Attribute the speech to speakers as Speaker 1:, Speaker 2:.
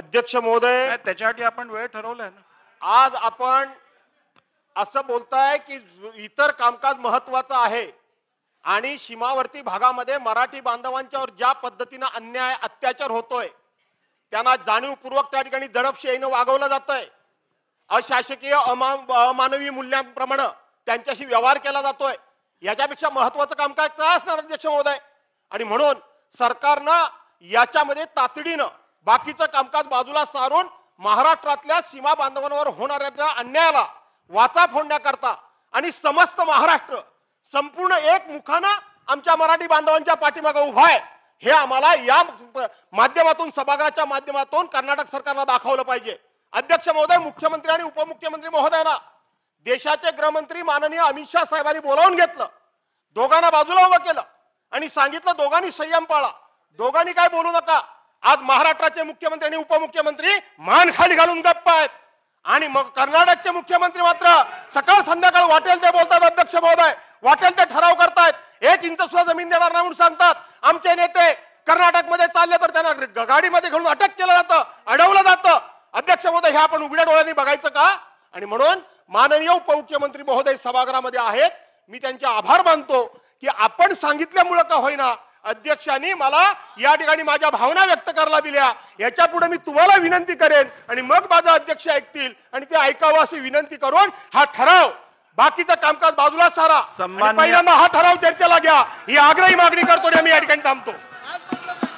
Speaker 1: अध्यक्ष महोदय त्याच्यासाठी आपण वेळ ठरवलाय ना आज आपण असं बोलताय की इतर कामकाज महत्वाचं आहे आणि सीमावर्ती भागामध्ये मराठी बांधवांच्यावर ज्या पद्धतीनं अन्याय अत्याचार होतोय त्यांना जाणीवपूर्वक त्या ठिकाणी दडपशाहीनं वागवलं जात आहे अशासकीय अमा अमानवी मूल्यांप्रमाणे त्यांच्याशी व्यवहार केला जातोय याच्यापेक्षा महत्वाचं कामकाज काय असणार अध्यक्ष महोदय आणि म्हणून सरकारनं याच्यामध्ये तातडीनं बाकीचं कामकाज बाजूला सारून महाराष्ट्रातल्या सीमा बांधवांवर होणाऱ्या अन्यायाला वाचा फोडण्याकरता आणि समस्त महाराष्ट्र संपूर्ण एक मुखानं आमच्या मराठी बांधवांच्या पाठीमागे उभा आहे हे आम्हाला या माध्यमातून सभागृहाच्या माध्यमातून कर्नाटक सरकारला दाखवलं पाहिजे अध्यक्ष महोदय मुख्यमंत्री आणि उपमुख्यमंत्री महोदयाला देशाचे गृहमंत्री माननीय अमित शाह साहेबांनी बोलावून घेतलं दोघांना बाजूला उभं केलं आणि सांगितलं दोघांनी संयम पाळा दोघांनी काय बोलू नका आज महाराष्ट्राचे मुख्यमंत्री आणि उपमुख्यमंत्री मान खाली घालून गप्प आहेत आणि मग कर्नाटकचे मुख्यमंत्री मात्र सकाळ संध्याकाळ वाटेल ते बोलतात अध्यक्ष महोदय वाटेल ते ठराव करतायत एक इंच सुद्धा जमीन देणार नाही म्हणून सांगतात आमचे नेते कर्नाटकमध्ये चालले तर त्यांना गाडीमध्ये घेऊन अटक केलं जातं अडवलं जातं अध्यक्ष महोदय हे आपण उघड्या डोळ्यांनी बघायचं का आणि म्हणून माननीय उपमुख्यमंत्री महोदय सभागृहामध्ये आहेत मी त्यांचे आभार मानतो की आपण सांगितल्यामुळं का होईना अध्यक्षांनी मला या ठिकाणी माझ्या भावना व्यक्त करायला दिल्या याच्या पुढे मी तुम्हाला विनंती करेन आणि मग माझा अध्यक्ष ऐकतील आणि ते ऐकावं अशी विनंती करून हा ठराव बाकीचं कामकाज बाजूला सारा पहिल्यांदा हा ठराव चर्चेला घ्या ही आग्रही मागणी करतो मी या ठिकाणी थांबतो